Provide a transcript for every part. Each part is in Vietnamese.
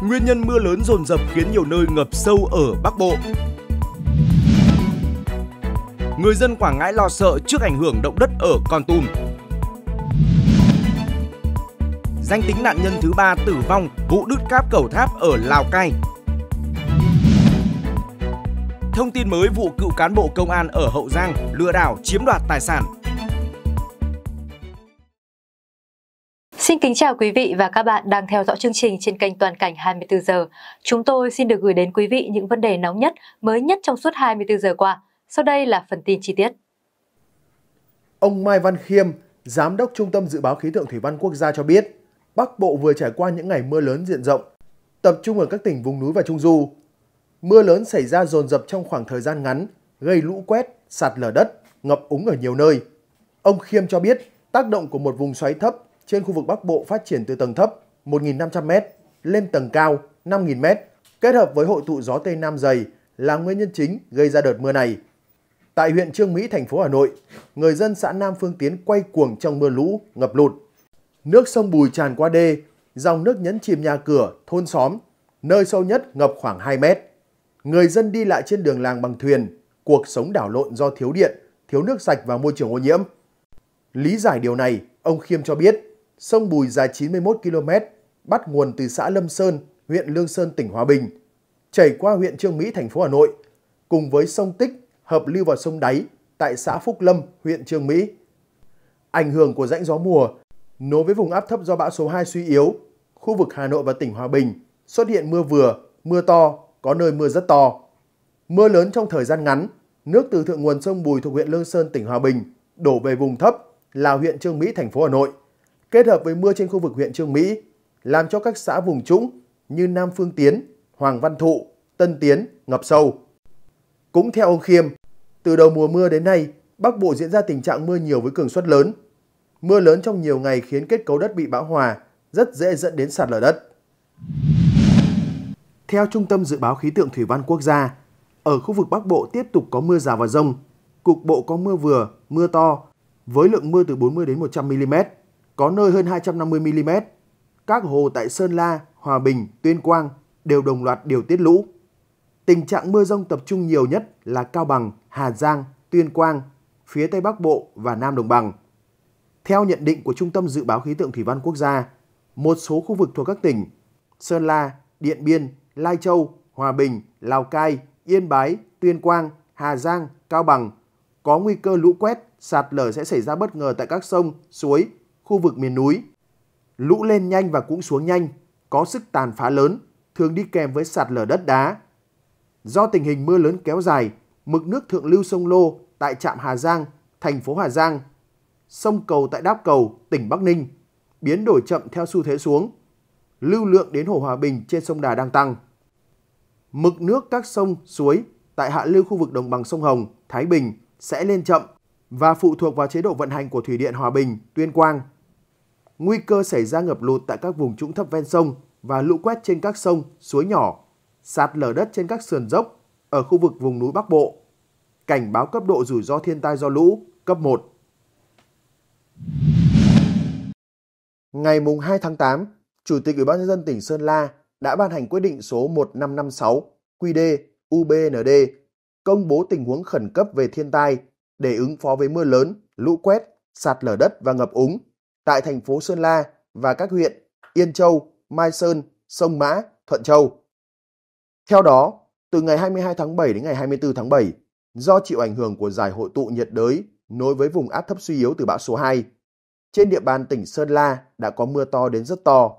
Nguyên nhân mưa lớn dồn dập khiến nhiều nơi ngập sâu ở Bắc Bộ. Người dân Quảng Ngãi lo sợ trước ảnh hưởng động đất ở Con Tum. Danh tính nạn nhân thứ ba tử vong vụ đứt cáp cầu tháp ở Lào Cai. Thông tin mới vụ cựu cán bộ công an ở Hậu Giang lừa đảo chiếm đoạt tài sản Xin kính chào quý vị và các bạn đang theo dõi chương trình trên kênh Toàn cảnh 24 giờ. Chúng tôi xin được gửi đến quý vị những vấn đề nóng nhất, mới nhất trong suốt 24 giờ qua. Sau đây là phần tin chi tiết. Ông Mai Văn Khiêm, Giám đốc Trung tâm Dự báo Khí tượng Thủy văn Quốc gia cho biết, Bắc Bộ vừa trải qua những ngày mưa lớn diện rộng, tập trung ở các tỉnh vùng núi và Trung Du. Mưa lớn xảy ra dồn dập trong khoảng thời gian ngắn, gây lũ quét, sạt lở đất, ngập úng ở nhiều nơi. Ông Khiêm cho biết tác động của một vùng xoáy thấp trên khu vực Bắc Bộ phát triển từ tầng thấp 1.500m lên tầng cao 5.000m kết hợp với hội tụ gió Tây Nam dày là nguyên nhân chính gây ra đợt mưa này. Tại huyện Trương Mỹ, thành phố Hà Nội, người dân xã Nam Phương Tiến quay cuồng trong mưa lũ, ngập lụt. Nước sông Bùi tràn qua đê, dòng nước nhấn chìm nhà cửa, thôn xóm, nơi sâu nhất ngập khoảng 2 mét. Người dân đi lại trên đường làng bằng thuyền, cuộc sống đảo lộn do thiếu điện, thiếu nước sạch và môi trường ô nhiễm. Lý giải điều này, ông Khiêm cho biết Sông Bùi dài 91 km, bắt nguồn từ xã Lâm Sơn, huyện Lương Sơn, tỉnh Hòa Bình, chảy qua huyện Trương Mỹ, thành phố Hà Nội, cùng với sông Tích hợp lưu vào sông Đáy tại xã Phúc Lâm, huyện Trương Mỹ. Ảnh hưởng của rãnh gió mùa nối với vùng áp thấp do bão số 2 suy yếu, khu vực Hà Nội và tỉnh Hòa Bình xuất hiện mưa vừa, mưa to, có nơi mưa rất to. Mưa lớn trong thời gian ngắn, nước từ thượng nguồn sông Bùi thuộc huyện Lương Sơn, tỉnh Hòa Bình đổ về vùng thấp là huyện Trương Mỹ, thành phố Hà Nội kết hợp với mưa trên khu vực huyện Trương Mỹ, làm cho các xã vùng trũng như Nam Phương Tiến, Hoàng Văn Thụ, Tân Tiến ngập sâu. Cũng theo ông Khiêm, từ đầu mùa mưa đến nay, Bắc Bộ diễn ra tình trạng mưa nhiều với cường suất lớn. Mưa lớn trong nhiều ngày khiến kết cấu đất bị bão hòa, rất dễ dẫn đến sạt lở đất. Theo Trung tâm Dự báo Khí tượng Thủy văn Quốc gia, ở khu vực Bắc Bộ tiếp tục có mưa rào và rông, cục bộ có mưa vừa, mưa to, với lượng mưa từ 40 đến 100 mm có nơi hơn 250 mm. Các hồ tại Sơn La, Hòa Bình, Tuyên Quang đều đồng loạt điều tiết lũ. Tình trạng mưa rông tập trung nhiều nhất là Cao Bằng, Hà Giang, Tuyên Quang, phía Tây Bắc Bộ và Nam Đồng Bằng. Theo nhận định của Trung tâm Dự báo Khí tượng Thủy văn Quốc gia, một số khu vực thuộc các tỉnh Sơn La, Điện Biên, Lai Châu, Hòa Bình, Lào Cai, Yên Bái, Tuyên Quang, Hà Giang, Cao Bằng có nguy cơ lũ quét, sạt lở sẽ xảy ra bất ngờ tại các sông, suối, khu vực miền núi. Lũ lên nhanh và cũng xuống nhanh, có sức tàn phá lớn, thường đi kèm với sạt lở đất đá. Do tình hình mưa lớn kéo dài, mực nước thượng lưu sông Lô tại trạm Hà Giang, thành phố Hà Giang, sông cầu tại Đáp Cầu, tỉnh Bắc Ninh biến đổi chậm theo xu thế xuống. Lưu lượng đến hồ Hòa Bình trên sông Đà đang tăng. Mực nước các sông, suối tại hạ lưu khu vực đồng bằng sông Hồng, Thái Bình sẽ lên chậm và phụ thuộc vào chế độ vận hành của thủy điện Hòa Bình, Tuyên Quang nguy cơ xảy ra ngập lụt tại các vùng trũng thấp ven sông và lũ quét trên các sông, suối nhỏ, sạt lở đất trên các sườn dốc ở khu vực vùng núi Bắc Bộ. Cảnh báo cấp độ rủi ro thiên tai do lũ cấp 1. Ngày mùng 2 tháng 8, Chủ tịch Ủy ban nhân dân tỉnh Sơn La đã ban hành quyết định số 1556 QĐ UBND công bố tình huống khẩn cấp về thiên tai để ứng phó với mưa lớn, lũ quét, sạt lở đất và ngập úng tại thành phố Sơn La và các huyện Yên Châu, Mai Sơn, Sông Mã, Thuận Châu. Theo đó, từ ngày 22 tháng 7 đến ngày 24 tháng 7, do chịu ảnh hưởng của giải hội tụ nhiệt đới nối với vùng áp thấp suy yếu từ bão số 2, trên địa bàn tỉnh Sơn La đã có mưa to đến rất to,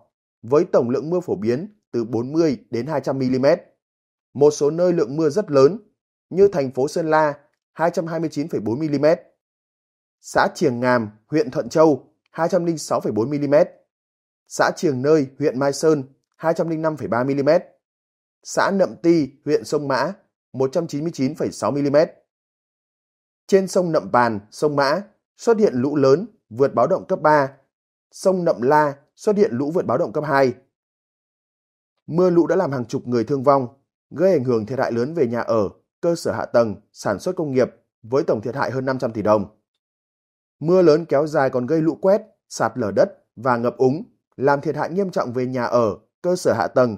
với tổng lượng mưa phổ biến từ 40 đến 200 mm. Một số nơi lượng mưa rất lớn như thành phố Sơn La 229,4 mm, xã Triềng Ngàm, huyện Thuận Châu 206,4 mm, xã Triềng Nơi, huyện Mai Sơn 205,3 mm, xã Nậm Ti, huyện Sông Mã 199,6 mm. Trên sông Nậm Bàn, sông Mã xuất hiện lũ lớn vượt báo động cấp 3, sông Nậm La xuất hiện lũ vượt báo động cấp 2. Mưa lũ đã làm hàng chục người thương vong, gây ảnh hưởng thiệt hại lớn về nhà ở, cơ sở hạ tầng, sản xuất công nghiệp với tổng thiệt hại hơn 500 tỷ đồng. Mưa lớn kéo dài còn gây lũ quét, sạt lở đất và ngập úng, làm thiệt hại nghiêm trọng về nhà ở, cơ sở hạ tầng,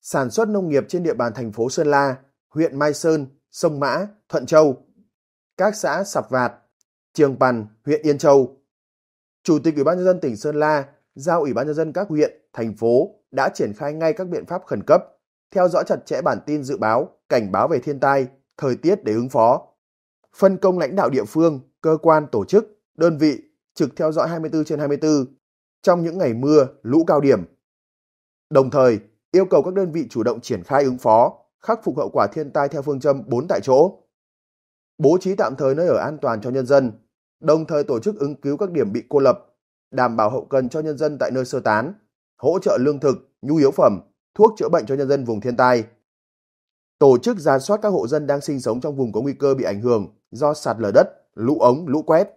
sản xuất nông nghiệp trên địa bàn thành phố Sơn La, huyện Mai Sơn, Sông Mã, Thuận Châu, các xã sập Vạt, Trường Pằn, huyện Yên Châu. Chủ tịch Ủy ban nhân dân tỉnh Sơn La giao Ủy ban nhân dân các huyện, thành phố đã triển khai ngay các biện pháp khẩn cấp, theo dõi chặt chẽ bản tin dự báo, cảnh báo về thiên tai, thời tiết để ứng phó. Phân công lãnh đạo địa phương, cơ quan tổ chức đơn vị trực theo dõi 24 trên 24 trong những ngày mưa, lũ cao điểm. Đồng thời, yêu cầu các đơn vị chủ động triển khai ứng phó, khắc phục hậu quả thiên tai theo phương châm 4 tại chỗ. Bố trí tạm thời nơi ở an toàn cho nhân dân, đồng thời tổ chức ứng cứu các điểm bị cô lập, đảm bảo hậu cần cho nhân dân tại nơi sơ tán, hỗ trợ lương thực, nhu yếu phẩm, thuốc chữa bệnh cho nhân dân vùng thiên tai. Tổ chức ra soát các hộ dân đang sinh sống trong vùng có nguy cơ bị ảnh hưởng do sạt lở đất, lũ ống, lũ quét,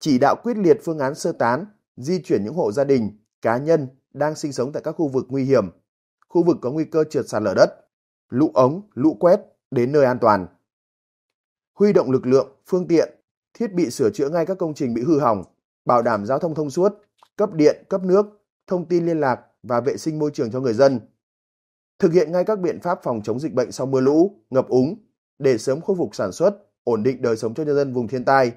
chỉ đạo quyết liệt phương án sơ tán, di chuyển những hộ gia đình, cá nhân đang sinh sống tại các khu vực nguy hiểm, khu vực có nguy cơ trượt sạt lở đất, lũ ống, lũ quét đến nơi an toàn. Huy động lực lượng, phương tiện, thiết bị sửa chữa ngay các công trình bị hư hỏng, bảo đảm giao thông thông suốt, cấp điện, cấp nước, thông tin liên lạc và vệ sinh môi trường cho người dân. Thực hiện ngay các biện pháp phòng chống dịch bệnh sau mưa lũ, ngập úng để sớm khôi phục sản xuất, ổn định đời sống cho nhân dân vùng thiên tai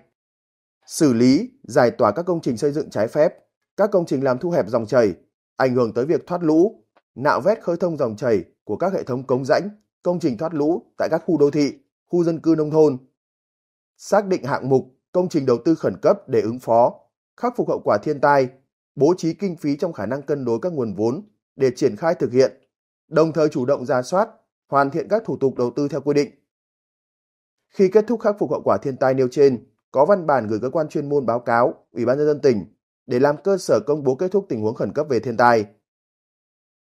xử lý, giải tỏa các công trình xây dựng trái phép, các công trình làm thu hẹp dòng chảy, ảnh hưởng tới việc thoát lũ, nạo vét khơi thông dòng chảy của các hệ thống cống rãnh, công trình thoát lũ tại các khu đô thị, khu dân cư nông thôn. Xác định hạng mục, công trình đầu tư khẩn cấp để ứng phó, khắc phục hậu quả thiên tai, bố trí kinh phí trong khả năng cân đối các nguồn vốn để triển khai thực hiện, đồng thời chủ động ra soát, hoàn thiện các thủ tục đầu tư theo quy định. Khi kết thúc khắc phục hậu quả thiên tai nêu trên, có văn bản gửi cơ quan chuyên môn báo cáo Ủy ban nhân dân tỉnh để làm cơ sở công bố kết thúc tình huống khẩn cấp về thiên tai.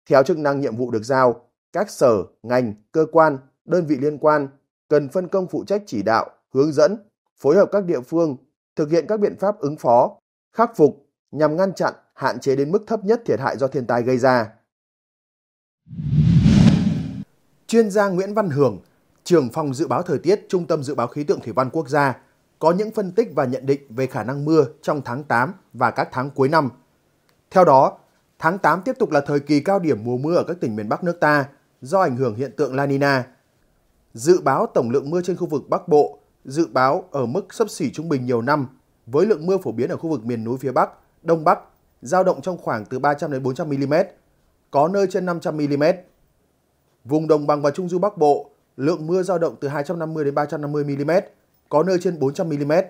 Theo chức năng nhiệm vụ được giao, các sở, ngành, cơ quan, đơn vị liên quan cần phân công phụ trách chỉ đạo, hướng dẫn, phối hợp các địa phương thực hiện các biện pháp ứng phó, khắc phục nhằm ngăn chặn, hạn chế đến mức thấp nhất thiệt hại do thiên tai gây ra. Chuyên gia Nguyễn Văn Hưởng, trưởng phòng dự báo thời tiết, Trung tâm dự báo khí tượng thủy văn quốc gia có những phân tích và nhận định về khả năng mưa trong tháng 8 và các tháng cuối năm. Theo đó, tháng 8 tiếp tục là thời kỳ cao điểm mùa mưa ở các tỉnh miền Bắc nước ta do ảnh hưởng hiện tượng La Nina. Dự báo tổng lượng mưa trên khu vực Bắc Bộ dự báo ở mức sấp xỉ trung bình nhiều năm với lượng mưa phổ biến ở khu vực miền núi phía Bắc, Đông Bắc giao động trong khoảng từ 300 đến 400 mm, có nơi trên 500 mm. Vùng đồng bằng và trung du Bắc Bộ, lượng mưa giao động từ 250 đến 350 mm, có nơi trên 400mm.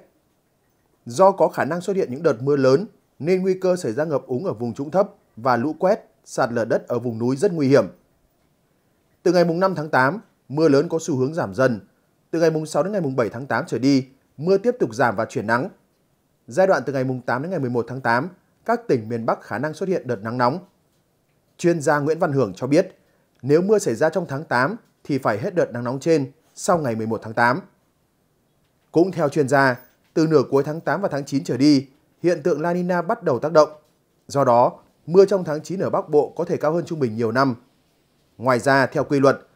Do có khả năng xuất hiện những đợt mưa lớn nên nguy cơ xảy ra ngập úng ở vùng trũng thấp và lũ quét, sạt lở đất ở vùng núi rất nguy hiểm. Từ ngày 5 tháng 8, mưa lớn có xu hướng giảm dần. Từ ngày 6 đến ngày 7 tháng 8 trở đi, mưa tiếp tục giảm và chuyển nắng. Giai đoạn từ ngày 8 đến ngày 11 tháng 8, các tỉnh miền Bắc khả năng xuất hiện đợt nắng nóng. Chuyên gia Nguyễn Văn Hưởng cho biết, nếu mưa xảy ra trong tháng 8 thì phải hết đợt nắng nóng trên sau ngày 11 tháng 8. Cũng theo chuyên gia, từ nửa cuối tháng 8 và tháng 9 trở đi, hiện tượng La Nina bắt đầu tác động. Do đó, mưa trong tháng 9 ở Bắc Bộ có thể cao hơn trung bình nhiều năm. Ngoài ra, theo quy luật,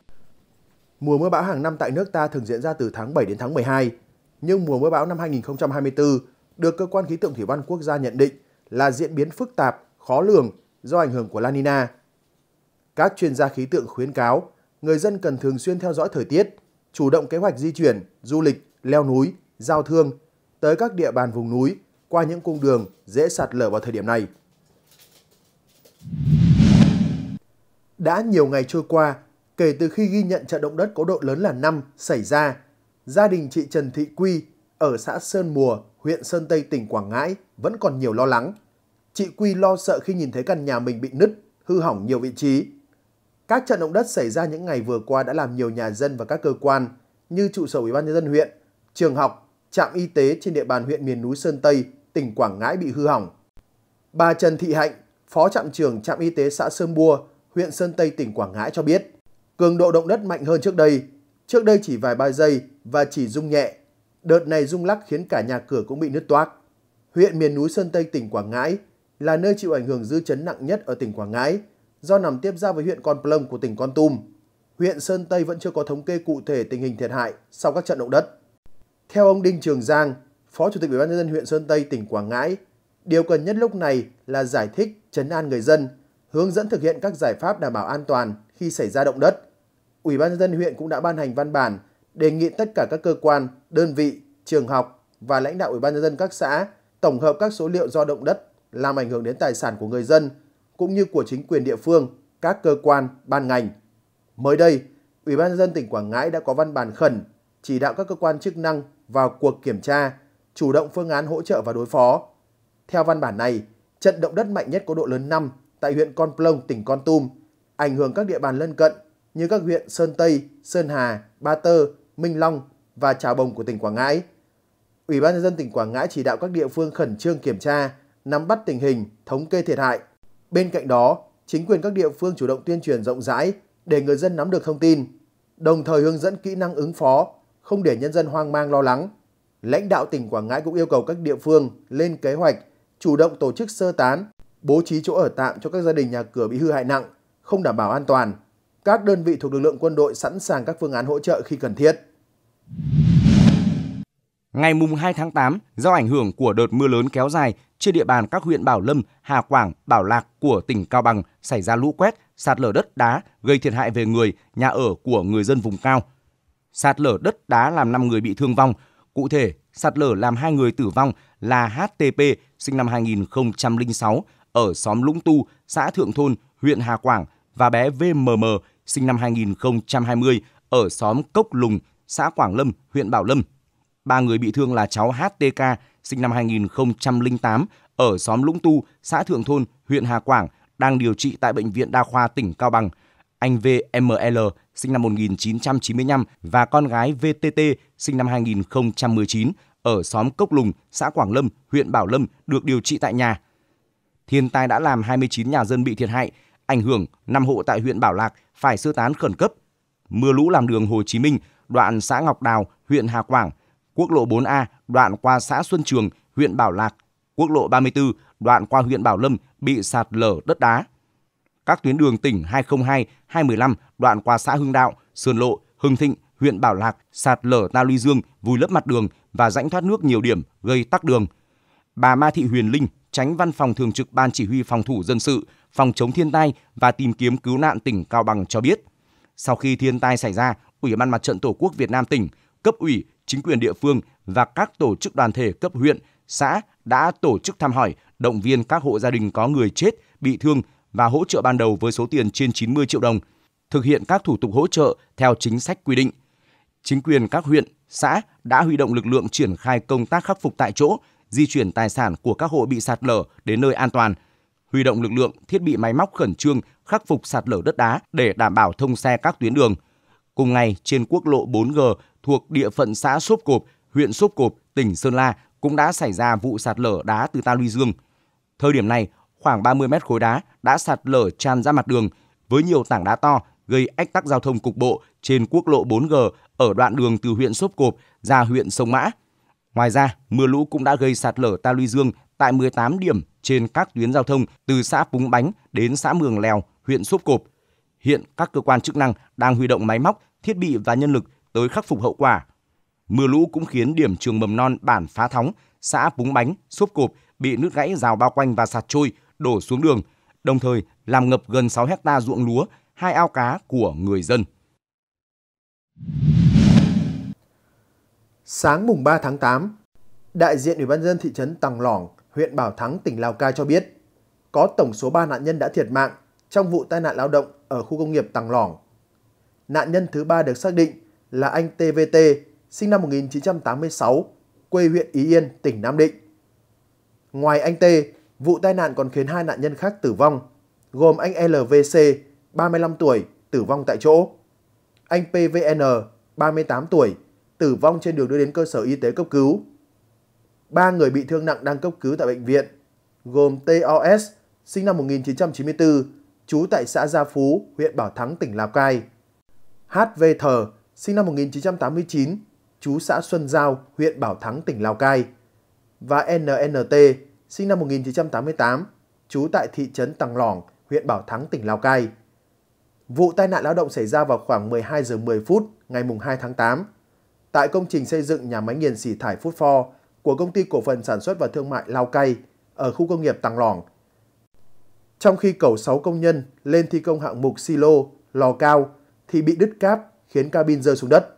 mùa mưa bão hàng năm tại nước ta thường diễn ra từ tháng 7 đến tháng 12, nhưng mùa mưa bão năm 2024 được cơ quan khí tượng thủy văn quốc gia nhận định là diễn biến phức tạp, khó lường do ảnh hưởng của La Nina. Các chuyên gia khí tượng khuyến cáo người dân cần thường xuyên theo dõi thời tiết, chủ động kế hoạch di chuyển, du lịch leo núi, giao thương tới các địa bàn vùng núi qua những cung đường dễ sạt lở vào thời điểm này. Đã nhiều ngày trôi qua, kể từ khi ghi nhận trận động đất có độ lớn là 5 xảy ra, gia đình chị Trần Thị Quy ở xã Sơn Mùa, huyện Sơn Tây, tỉnh Quảng Ngãi vẫn còn nhiều lo lắng. Chị Quy lo sợ khi nhìn thấy căn nhà mình bị nứt, hư hỏng nhiều vị trí. Các trận động đất xảy ra những ngày vừa qua đã làm nhiều nhà dân và các cơ quan như trụ sở Ủy ban nhân dân huyện trường học, trạm y tế trên địa bàn huyện miền núi Sơn Tây, tỉnh Quảng Ngãi bị hư hỏng. Bà Trần Thị Hạnh, Phó trạm trưởng trạm y tế xã Sơn Bua, huyện Sơn Tây, tỉnh Quảng Ngãi cho biết, cường độ động đất mạnh hơn trước đây. Trước đây chỉ vài ba giây và chỉ rung nhẹ. Đợt này rung lắc khiến cả nhà cửa cũng bị nứt toác. Huyện miền núi Sơn Tây, tỉnh Quảng Ngãi là nơi chịu ảnh hưởng dư chấn nặng nhất ở tỉnh Quảng Ngãi do nằm tiếp giáp với huyện Con Plông của tỉnh Con Tum. Huyện Sơn Tây vẫn chưa có thống kê cụ thể tình hình thiệt hại sau các trận động đất. Theo ông Đinh Trường Giang, Phó Chủ tịch Ủy ban nhân dân huyện Sơn Tây, tỉnh Quảng Ngãi, điều cần nhất lúc này là giải thích, chấn an người dân, hướng dẫn thực hiện các giải pháp đảm bảo an toàn khi xảy ra động đất. Ủy ban nhân dân huyện cũng đã ban hành văn bản đề nghị tất cả các cơ quan, đơn vị, trường học và lãnh đạo Ủy ban nhân dân các xã tổng hợp các số liệu do động đất làm ảnh hưởng đến tài sản của người dân cũng như của chính quyền địa phương, các cơ quan, ban ngành. Mới đây, Ủy ban nhân dân tỉnh Quảng Ngãi đã có văn bản khẩn chỉ đạo các cơ quan chức năng vào cuộc kiểm tra, chủ động phương án hỗ trợ và đối phó. Theo văn bản này, trận động đất mạnh nhất có độ lớn 5 tại huyện Con Plong, tỉnh Con Tum, ảnh hưởng các địa bàn lân cận như các huyện Sơn Tây, Sơn Hà, Ba Tơ, Minh Long và Trà Bồng của tỉnh Quảng Ngãi. Ủy ban nhân dân tỉnh Quảng Ngãi chỉ đạo các địa phương khẩn trương kiểm tra, nắm bắt tình hình, thống kê thiệt hại. Bên cạnh đó, chính quyền các địa phương chủ động tuyên truyền rộng rãi để người dân nắm được thông tin, đồng thời hướng dẫn kỹ năng ứng phó không để nhân dân hoang mang lo lắng. Lãnh đạo tỉnh Quảng Ngãi cũng yêu cầu các địa phương lên kế hoạch, chủ động tổ chức sơ tán, bố trí chỗ ở tạm cho các gia đình nhà cửa bị hư hại nặng, không đảm bảo an toàn. Các đơn vị thuộc lực lượng quân đội sẵn sàng các phương án hỗ trợ khi cần thiết. Ngày mùng 2 tháng 8, do ảnh hưởng của đợt mưa lớn kéo dài trên địa bàn các huyện Bảo Lâm, Hà Quảng, Bảo Lạc của tỉnh Cao Bằng xảy ra lũ quét, sạt lở đất đá gây thiệt hại về người, nhà ở của người dân vùng cao. Sạt lở đất đá làm 5 người bị thương vong, cụ thể sạt lở làm hai người tử vong là HTP sinh năm 2006 ở xóm Lũng Tu, xã Thượng Thôn, huyện Hà Quảng và bé VMM sinh năm 2020 ở xóm Cốc Lùng, xã Quảng Lâm, huyện Bảo Lâm. Ba người bị thương là cháu HTK sinh năm 2008 ở xóm Lũng Tu, xã Thượng Thôn, huyện Hà Quảng đang điều trị tại bệnh viện đa khoa tỉnh Cao Bằng. Anh VML sinh năm 1995 và con gái VTT sinh năm 2019 ở xóm Cốc Lùng, xã Quảng Lâm, huyện Bảo Lâm được điều trị tại nhà. Thiên tai đã làm 29 nhà dân bị thiệt hại, ảnh hưởng 5 hộ tại huyện Bảo Lạc phải sơ tán khẩn cấp. Mưa lũ làm đường Hồ Chí Minh, đoạn xã Ngọc Đào, huyện Hà Quảng, quốc lộ 4A đoạn qua xã Xuân Trường, huyện Bảo Lạc, quốc lộ 34 đoạn qua huyện Bảo Lâm bị sạt lở đất đá các tuyến đường tỉnh 202, 215 đoạn qua xã Hưng Đạo, Sơn Lộ, Hưng Thịnh, huyện Bảo Lạc sạt lở ta luy dương, vùi lấp mặt đường và rãnh thoát nước nhiều điểm gây tắc đường. Bà Ma Thị Huyền Linh, tránh văn phòng thường trực Ban Chỉ huy Phòng thủ Dân sự, Phòng chống thiên tai và tìm kiếm cứu nạn tỉnh Cao Bằng cho biết, sau khi thiên tai xảy ra, Ủy ban Mặt trận Tổ quốc Việt Nam tỉnh, cấp ủy, chính quyền địa phương và các tổ chức đoàn thể cấp huyện, xã đã tổ chức thăm hỏi, động viên các hộ gia đình có người chết, bị thương và hỗ trợ ban đầu với số tiền trên 90 triệu đồng, thực hiện các thủ tục hỗ trợ theo chính sách quy định. Chính quyền các huyện, xã đã huy động lực lượng triển khai công tác khắc phục tại chỗ, di chuyển tài sản của các hộ bị sạt lở đến nơi an toàn, huy động lực lượng, thiết bị máy móc khẩn trương khắc phục sạt lở đất đá để đảm bảo thông xe các tuyến đường. Cùng ngày, trên quốc lộ 4G thuộc địa phận xã Sốp Cộp, huyện Sốp Cộp, tỉnh Sơn La cũng đã xảy ra vụ sạt lở đá từ ta luy dương. Thời điểm này, khoảng 30 mét khối đá đã sạt lở tràn ra mặt đường với nhiều tảng đá to gây ách tắc giao thông cục bộ trên quốc lộ 4G ở đoạn đường từ huyện Sốp Cộp ra huyện Sông Mã. Ngoài ra, mưa lũ cũng đã gây sạt lở ta luy dương tại 18 điểm trên các tuyến giao thông từ xã Púng Bánh đến xã Mường Lèo, huyện Sốp Cộp. Hiện các cơ quan chức năng đang huy động máy móc, thiết bị và nhân lực tới khắc phục hậu quả. Mưa lũ cũng khiến điểm trường mầm non bản Phá Thóng, xã Búng Bánh, Sốp Cộp bị nước gãy rào bao quanh và sạt trôi, đổ xuống đường, đồng thời làm ngập gần 6 hecta ruộng lúa, hai ao cá của người dân. Sáng mùng 3 tháng 8, đại diện Ủy ban dân thị trấn Tàng Lỏng, huyện Bảo Thắng, tỉnh Lào Cai cho biết, có tổng số 3 nạn nhân đã thiệt mạng trong vụ tai nạn lao động ở khu công nghiệp Tàng Lỏng. Nạn nhân thứ ba được xác định là anh TVT, sinh năm 1986, quê huyện Ý Yên, tỉnh Nam Định. Ngoài anh T, Vụ tai nạn còn khiến hai nạn nhân khác tử vong, gồm anh LVC, 35 tuổi, tử vong tại chỗ. Anh PVN, 38 tuổi, tử vong trên đường đưa đến cơ sở y tế cấp cứu. Ba người bị thương nặng đang cấp cứu tại bệnh viện, gồm TOS, sinh năm 1994, trú tại xã Gia Phú, huyện Bảo Thắng, tỉnh Lào Cai. HV Thờ, sinh năm 1989, trú xã Xuân Giao, huyện Bảo Thắng, tỉnh Lào Cai. Và NNT, sinh năm 1988, trú tại thị trấn Tàng Lỏng, huyện Bảo Thắng, tỉnh Lào Cai. Vụ tai nạn lao động xảy ra vào khoảng 12 giờ 10 phút ngày 2 tháng 8 tại công trình xây dựng nhà máy nghiền xỉ thải Phút Pho của công ty cổ phần sản xuất và thương mại Lào Cai ở khu công nghiệp Tàng Lỏng. Trong khi cầu 6 công nhân lên thi công hạng mục silo, lò cao thì bị đứt cáp khiến cabin rơi xuống đất.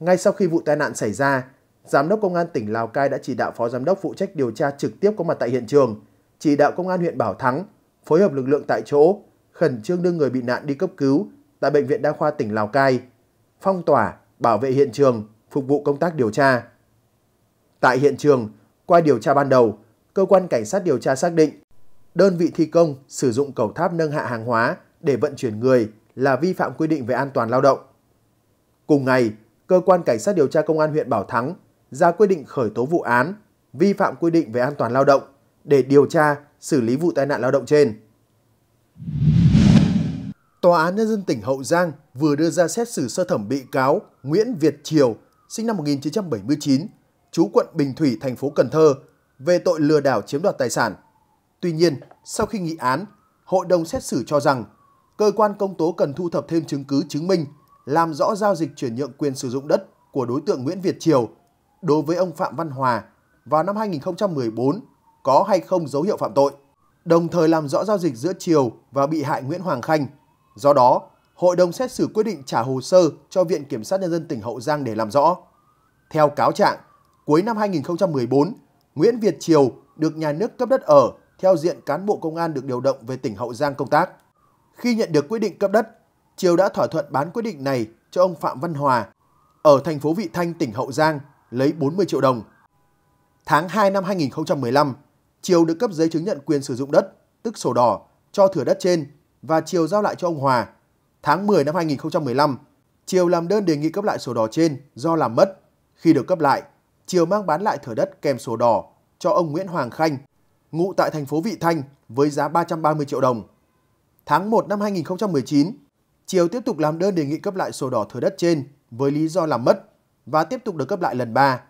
Ngay sau khi vụ tai nạn xảy ra, Giám đốc Công an tỉnh Lào Cai đã chỉ đạo Phó Giám đốc phụ trách điều tra trực tiếp có mặt tại hiện trường, chỉ đạo Công an huyện Bảo Thắng phối hợp lực lượng tại chỗ, khẩn trương đưa người bị nạn đi cấp cứu tại Bệnh viện Đa khoa tỉnh Lào Cai, phong tỏa, bảo vệ hiện trường, phục vụ công tác điều tra. Tại hiện trường, qua điều tra ban đầu, cơ quan cảnh sát điều tra xác định đơn vị thi công sử dụng cầu tháp nâng hạ hàng hóa để vận chuyển người là vi phạm quy định về an toàn lao động. Cùng ngày, cơ quan cảnh sát điều tra công an huyện Bảo Thắng ra quyết định khởi tố vụ án vi phạm quy định về an toàn lao động để điều tra xử lý vụ tai nạn lao động trên. Tòa án Nhân dân tỉnh Hậu Giang vừa đưa ra xét xử sơ thẩm bị cáo Nguyễn Việt Triều, sinh năm 1979, chú quận Bình Thủy, thành phố Cần Thơ, về tội lừa đảo chiếm đoạt tài sản. Tuy nhiên, sau khi nghị án, hội đồng xét xử cho rằng cơ quan công tố cần thu thập thêm chứng cứ chứng minh làm rõ giao dịch chuyển nhượng quyền sử dụng đất của đối tượng Nguyễn Việt Triều đối với ông Phạm Văn Hòa vào năm 2014 có hay không dấu hiệu phạm tội, đồng thời làm rõ giao dịch giữa Triều và bị hại Nguyễn Hoàng Khanh. Do đó, hội đồng xét xử quyết định trả hồ sơ cho Viện Kiểm sát Nhân dân tỉnh Hậu Giang để làm rõ. Theo cáo trạng, cuối năm 2014, Nguyễn Việt Triều được nhà nước cấp đất ở theo diện cán bộ công an được điều động về tỉnh Hậu Giang công tác. Khi nhận được quyết định cấp đất, Triều đã thỏa thuận bán quyết định này cho ông Phạm Văn Hòa ở thành phố Vị Thanh, tỉnh Hậu Giang lấy 40 triệu đồng. Tháng 2 năm 2015, Triều được cấp giấy chứng nhận quyền sử dụng đất, tức sổ đỏ, cho thửa đất trên và Triều giao lại cho ông Hòa. Tháng 10 năm 2015, Triều làm đơn đề nghị cấp lại sổ đỏ trên do làm mất. Khi được cấp lại, Triều mang bán lại thửa đất kèm sổ đỏ cho ông Nguyễn Hoàng Khanh, ngụ tại thành phố Vị Thanh với giá 330 triệu đồng. Tháng 1 năm 2019, Triều tiếp tục làm đơn đề nghị cấp lại sổ đỏ thửa đất trên với lý do làm mất và tiếp tục được cấp lại lần 3.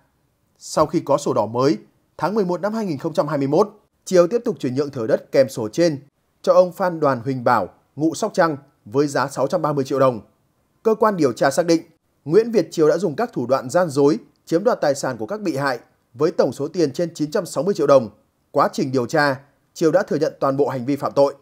Sau khi có sổ đỏ mới, tháng 11 năm 2021, Triều tiếp tục chuyển nhượng thửa đất kèm sổ trên cho ông Phan Đoàn Huỳnh Bảo, ngụ Sóc Trăng với giá 630 triệu đồng. Cơ quan điều tra xác định, Nguyễn Việt Triều đã dùng các thủ đoạn gian dối chiếm đoạt tài sản của các bị hại với tổng số tiền trên 960 triệu đồng. Quá trình điều tra, Triều đã thừa nhận toàn bộ hành vi phạm tội.